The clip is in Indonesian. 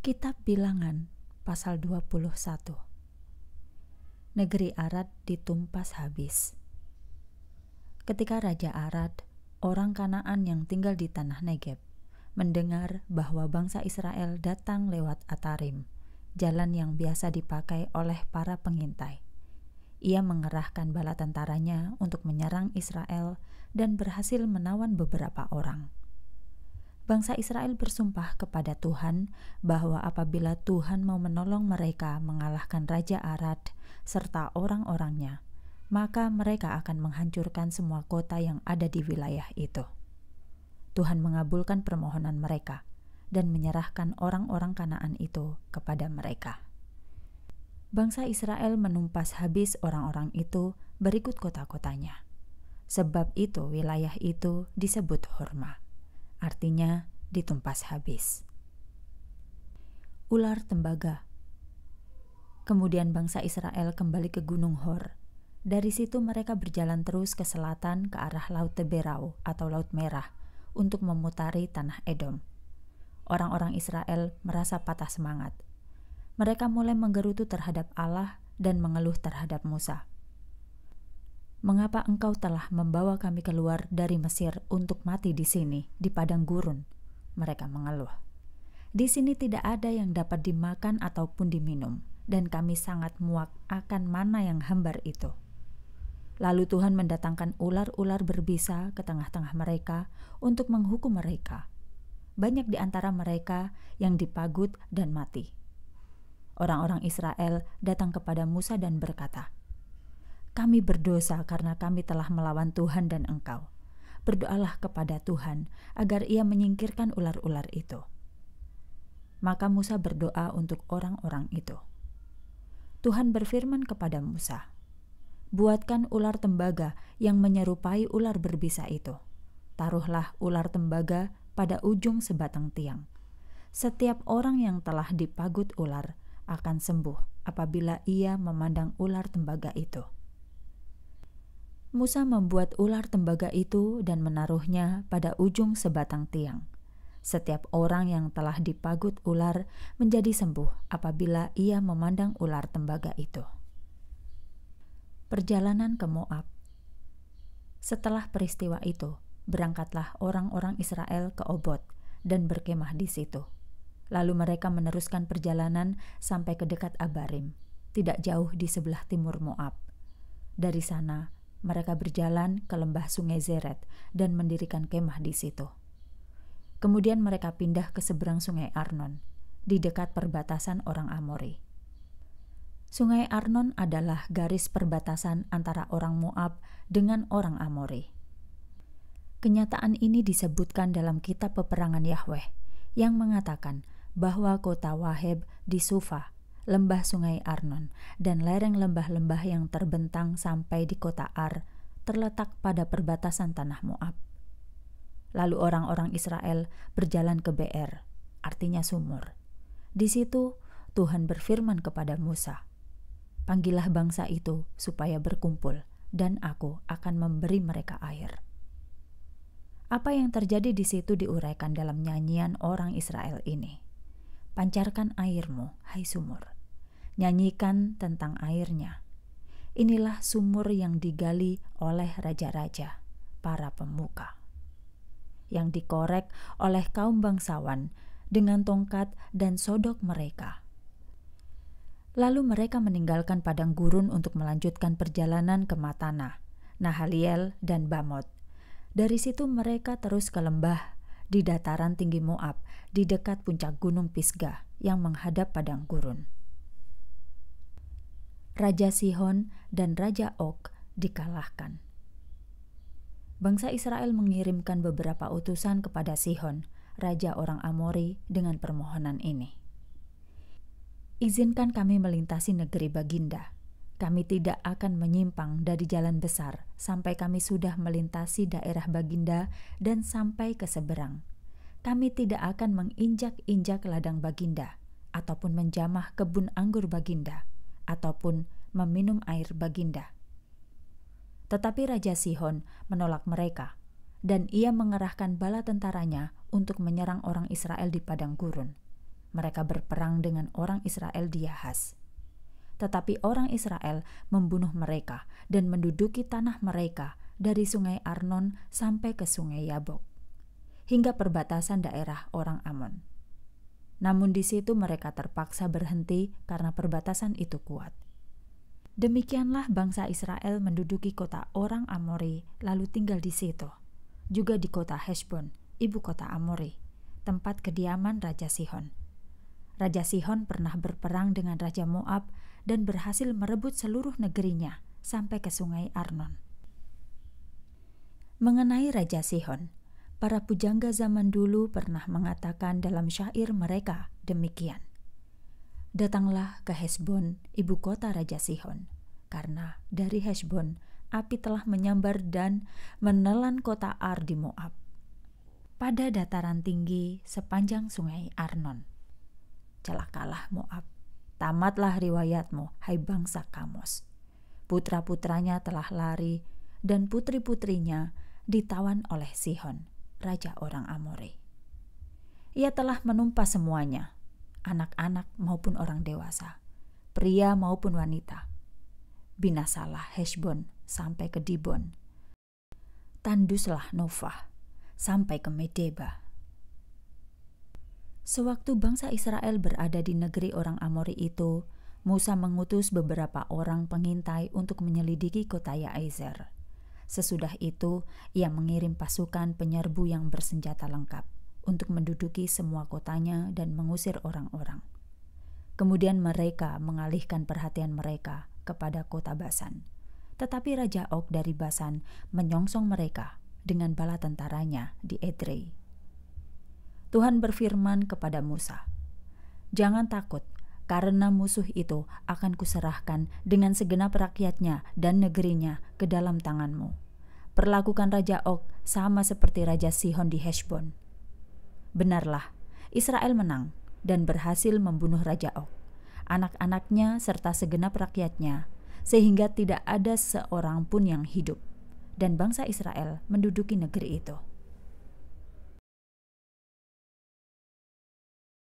Kitab Bilangan pasal 21 Negeri Arad ditumpas habis Ketika Raja Arad, orang Kanaan yang tinggal di tanah Negeb, mendengar bahwa bangsa Israel datang lewat Atarim, jalan yang biasa dipakai oleh para pengintai. Ia mengerahkan bala tentaranya untuk menyerang Israel dan berhasil menawan beberapa orang Bangsa Israel bersumpah kepada Tuhan bahwa apabila Tuhan mau menolong mereka mengalahkan Raja Arad serta orang-orangnya, maka mereka akan menghancurkan semua kota yang ada di wilayah itu. Tuhan mengabulkan permohonan mereka dan menyerahkan orang-orang Kanaan itu kepada mereka. Bangsa Israel menumpas habis orang-orang itu berikut kota-kotanya. Sebab itu wilayah itu disebut Horma artinya ditumpas habis. Ular tembaga. Kemudian bangsa Israel kembali ke Gunung Hor. Dari situ mereka berjalan terus ke selatan ke arah Laut Teberau atau Laut Merah untuk memutari tanah Edom. Orang-orang Israel merasa patah semangat. Mereka mulai menggerutu terhadap Allah dan mengeluh terhadap Musa. Mengapa engkau telah membawa kami keluar dari Mesir untuk mati di sini, di padang gurun? Mereka mengeluh. Di sini tidak ada yang dapat dimakan ataupun diminum, dan kami sangat muak akan mana yang hambar itu. Lalu Tuhan mendatangkan ular-ular berbisa ke tengah-tengah mereka untuk menghukum mereka. Banyak di antara mereka yang dipagut dan mati. Orang-orang Israel datang kepada Musa dan berkata, kami berdosa karena kami telah melawan Tuhan dan engkau. Berdoalah kepada Tuhan agar ia menyingkirkan ular-ular itu. Maka Musa berdoa untuk orang-orang itu. Tuhan berfirman kepada Musa, "Buatkan ular tembaga yang menyerupai ular berbisa itu. Taruhlah ular tembaga pada ujung sebatang tiang. Setiap orang yang telah dipagut ular akan sembuh apabila ia memandang ular tembaga itu." Musa membuat ular tembaga itu dan menaruhnya pada ujung sebatang tiang. Setiap orang yang telah dipagut ular menjadi sembuh apabila ia memandang ular tembaga itu. Perjalanan ke Moab. Setelah peristiwa itu, berangkatlah orang-orang Israel ke Obot dan berkemah di situ. Lalu mereka meneruskan perjalanan sampai ke dekat Abarim, tidak jauh di sebelah timur Moab. Dari sana, mereka berjalan ke lembah sungai Zeret dan mendirikan kemah di situ. Kemudian mereka pindah ke seberang sungai Arnon, di dekat perbatasan orang Amori. Sungai Arnon adalah garis perbatasan antara orang Moab dengan orang Amori. Kenyataan ini disebutkan dalam kitab peperangan Yahweh yang mengatakan bahwa kota Waheb di Sufa lembah sungai Arnon, dan lereng lembah-lembah yang terbentang sampai di kota Ar, terletak pada perbatasan tanah Moab. Lalu orang-orang Israel berjalan ke BR, artinya sumur. Di situ Tuhan berfirman kepada Musa, Panggillah bangsa itu supaya berkumpul, dan aku akan memberi mereka air. Apa yang terjadi di situ diuraikan dalam nyanyian orang Israel ini. Pancarkan airmu, hai sumur nyanyikan tentang airnya. Inilah sumur yang digali oleh raja-raja, para pemuka, yang dikorek oleh kaum bangsawan dengan tongkat dan sodok mereka. Lalu mereka meninggalkan padang gurun untuk melanjutkan perjalanan ke Matana, Nahaliel, dan Bamot. Dari situ mereka terus ke lembah di dataran tinggi Moab, di dekat puncak gunung Pisgah yang menghadap padang gurun. Raja Sihon dan Raja Og dikalahkan. Bangsa Israel mengirimkan beberapa utusan kepada Sihon, raja orang Amori, dengan permohonan ini. Izinkan kami melintasi negeri Baginda. Kami tidak akan menyimpang dari jalan besar sampai kami sudah melintasi daerah Baginda dan sampai ke seberang. Kami tidak akan menginjak-injak ladang Baginda ataupun menjamah kebun anggur Baginda ataupun meminum air Baginda. Tetapi Raja Sihon menolak mereka, dan ia mengerahkan bala tentaranya untuk menyerang orang Israel di padang gurun. Mereka berperang dengan orang Israel di Yahas. Tetapi orang Israel membunuh mereka dan menduduki tanah mereka dari sungai Arnon sampai ke sungai Yabok, hingga perbatasan daerah orang Amon. Namun di situ mereka terpaksa berhenti karena perbatasan itu kuat. Demikianlah bangsa Israel menduduki kota orang Amori lalu tinggal di situ. Juga di kota Heshbon, ibu kota Amori, tempat kediaman Raja Sihon. Raja Sihon pernah berperang dengan Raja Moab dan berhasil merebut seluruh negerinya sampai ke sungai Arnon. Mengenai Raja Sihon, para pujangga zaman dulu pernah mengatakan dalam syair mereka demikian. Datanglah ke Hesbon, ibu kota Raja Sihon, karena dari Hesbon api telah menyambar dan menelan kota Ar di Moab. Pada dataran tinggi sepanjang sungai Arnon. Celakalah Moab, tamatlah riwayatmu, hai bangsa Kamos. Putra-putranya telah lari, dan putri-putrinya ditawan oleh Sihon raja orang Amore. Ia telah menumpas semuanya, anak-anak maupun orang dewasa, pria maupun wanita. Binasalah Heshbon sampai ke Dibon. Tanduslah Novah sampai ke Medeba. Sewaktu bangsa Israel berada di negeri orang Amori itu, Musa mengutus beberapa orang pengintai untuk menyelidiki kota Yaezer. Sesudah itu, ia mengirim pasukan penyerbu yang bersenjata lengkap untuk menduduki semua kotanya dan mengusir orang-orang. Kemudian mereka mengalihkan perhatian mereka kepada kota Basan. Tetapi Raja Ok dari Basan menyongsong mereka dengan bala tentaranya di Edrei. Tuhan berfirman kepada Musa, Jangan takut, karena musuh itu akan kuserahkan dengan segenap rakyatnya dan negerinya ke dalam tanganmu. Perlakukan Raja Og sama seperti Raja Sihon di Heshbon. Benarlah, Israel menang dan berhasil membunuh Raja Og, anak-anaknya serta segenap rakyatnya, sehingga tidak ada seorang pun yang hidup. Dan bangsa Israel menduduki negeri itu.